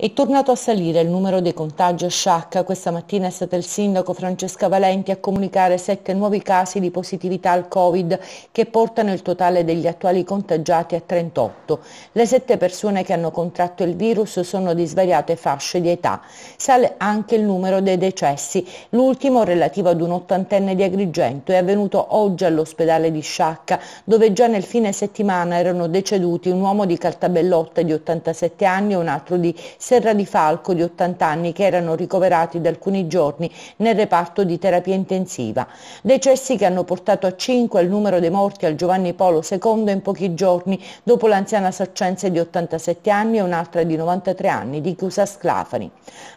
È tornato a salire il numero dei contagi a Sciacca. Questa mattina è stato il sindaco Francesca Valenti a comunicare sette nuovi casi di positività al Covid che portano il totale degli attuali contagiati a 38. Le sette persone che hanno contratto il virus sono di svariate fasce di età. Sale anche il numero dei decessi. L'ultimo relativo ad un ottantenne di Agrigento è avvenuto oggi all'ospedale di Sciacca dove già nel fine settimana erano deceduti un uomo di Caltabellotta di 87 anni e un altro di Serra di Falco di 80 anni che erano ricoverati da alcuni giorni nel reparto di terapia intensiva. Decessi che hanno portato a 5 il numero dei morti al Giovanni Polo II in pochi giorni dopo l'anziana saccense di 87 anni e un'altra di 93 anni di Chiusa Sclafani.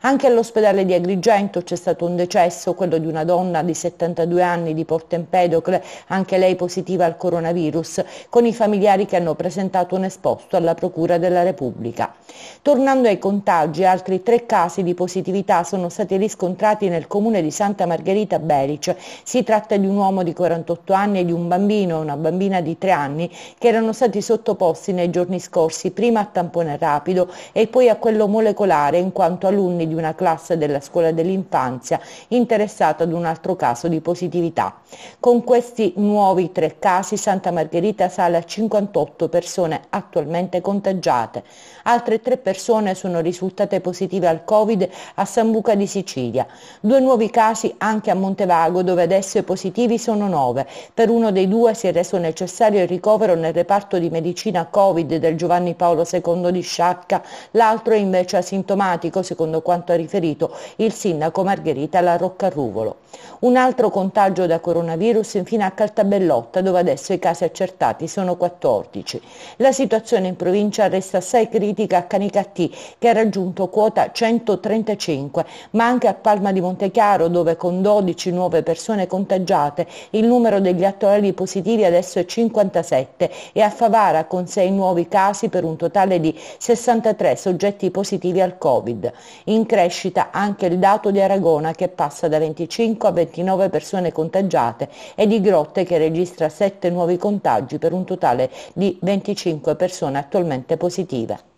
Anche all'ospedale di Agrigento c'è stato un decesso, quello di una donna di 72 anni di Porto Empedocle, anche lei positiva al coronavirus, con i familiari che hanno presentato un esposto alla Procura della Repubblica. Tornando ai contenuti contagi e altri tre casi di positività sono stati riscontrati nel comune di Santa Margherita Belice. Si tratta di un uomo di 48 anni e di un bambino e una bambina di 3 anni che erano stati sottoposti nei giorni scorsi prima a tampone rapido e poi a quello molecolare in quanto alunni di una classe della scuola dell'infanzia interessata ad un altro caso di positività. Con questi nuovi tre casi Santa Margherita sale a 58 persone attualmente contagiate. Altre tre persone sono risultate risultate positive al Covid a Sambuca di Sicilia. Due nuovi casi anche a Montevago dove adesso i positivi sono nove. Per uno dei due si è reso necessario il ricovero nel reparto di medicina Covid del Giovanni Paolo II di Sciacca, l'altro è invece asintomatico secondo quanto ha riferito il sindaco Margherita La Roccarruvolo. Un altro contagio da coronavirus infine a Caltabellotta dove adesso i casi accertati sono 14. La situazione in provincia resta assai critica a Canicattì che era raggiunto quota 135, ma anche a Palma di Montechiaro dove con 12 nuove persone contagiate il numero degli attuali positivi adesso è 57 e a Favara con 6 nuovi casi per un totale di 63 soggetti positivi al Covid. In crescita anche il dato di Aragona che passa da 25 a 29 persone contagiate e di Grotte che registra 7 nuovi contagi per un totale di 25 persone attualmente positive.